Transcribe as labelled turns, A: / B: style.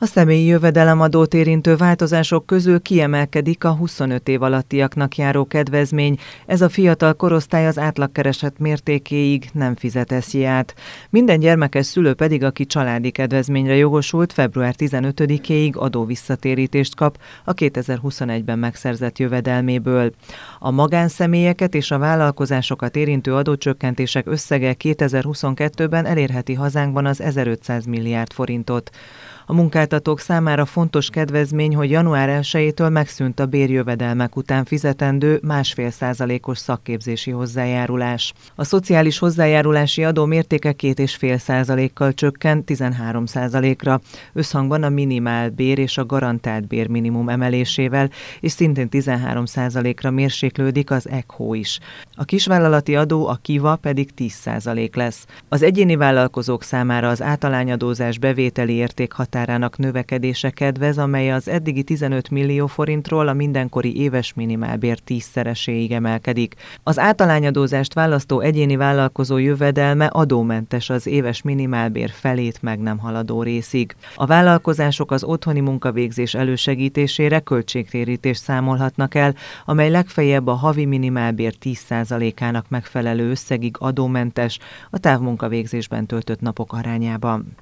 A: A személyi jövedelemadót érintő változások közül kiemelkedik a 25 év alattiaknak járó kedvezmény. Ez a fiatal korosztály az átlagkereset mértékéig nem fizet át. Minden gyermekes szülő pedig, aki családi kedvezményre jogosult, február 15-éig adó visszatérítést kap a 2021-ben megszerzett jövedelméből. A magánszemélyeket és a vállalkozásokat érintő adócsökkentések összege 2022-ben elérheti hazánkban az 1500 milliárd forintot. A munkáltatók számára fontos kedvezmény, hogy január 1-től megszűnt a bérjövedelmek után fizetendő másfél százalékos szakképzési hozzájárulás. A szociális hozzájárulási adó mértéke fél százalékkal csökkent 13 százalékra, összhangban a minimál bér és a garantált bérminimum emelésével, és szintén 13 százalékra mérséklődik az ECHO is. A kisvállalati adó, a KIVA pedig 10 százalék lesz. Az egyéni vállalkozók számára az általányadózás bevételi érték határa határának növekedése kedvez, amely az eddigi 15 millió forintról a mindenkori éves minimálbér tízszereséig emelkedik. Az általányadózást választó egyéni vállalkozó jövedelme adómentes az éves minimálbér felét meg nem haladó részig. A vállalkozások az otthoni munkavégzés elősegítésére költségtérítést számolhatnak el, amely legfeljebb a havi minimálbér 10%-ának megfelelő összegig adómentes a távmunkavégzésben töltött napok arányában.